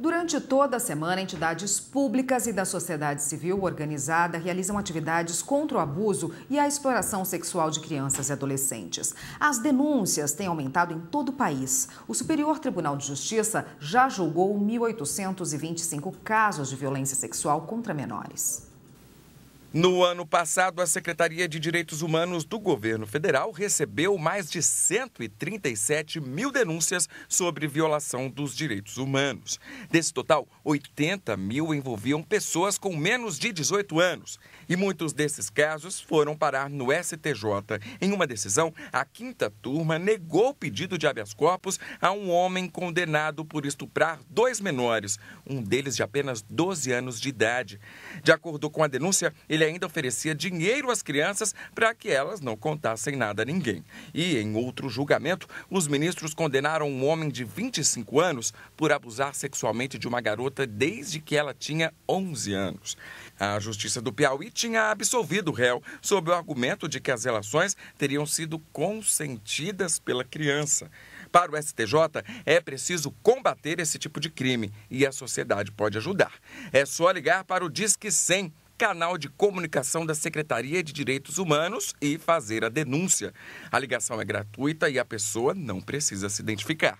Durante toda a semana, entidades públicas e da sociedade civil organizada realizam atividades contra o abuso e a exploração sexual de crianças e adolescentes. As denúncias têm aumentado em todo o país. O Superior Tribunal de Justiça já julgou 1.825 casos de violência sexual contra menores. No ano passado, a Secretaria de Direitos Humanos do governo federal recebeu mais de 137 mil denúncias sobre violação dos direitos humanos. Desse total, 80 mil envolviam pessoas com menos de 18 anos. E muitos desses casos foram parar no STJ. Em uma decisão, a quinta turma negou o pedido de habeas corpus a um homem condenado por estuprar dois menores, um deles de apenas 12 anos de idade. De acordo com a denúncia, ele ele ainda oferecia dinheiro às crianças para que elas não contassem nada a ninguém. E em outro julgamento, os ministros condenaram um homem de 25 anos por abusar sexualmente de uma garota desde que ela tinha 11 anos. A Justiça do Piauí tinha absolvido o réu sob o argumento de que as relações teriam sido consentidas pela criança. Para o STJ, é preciso combater esse tipo de crime e a sociedade pode ajudar. É só ligar para o Disque 100 canal de comunicação da Secretaria de Direitos Humanos e fazer a denúncia. A ligação é gratuita e a pessoa não precisa se identificar.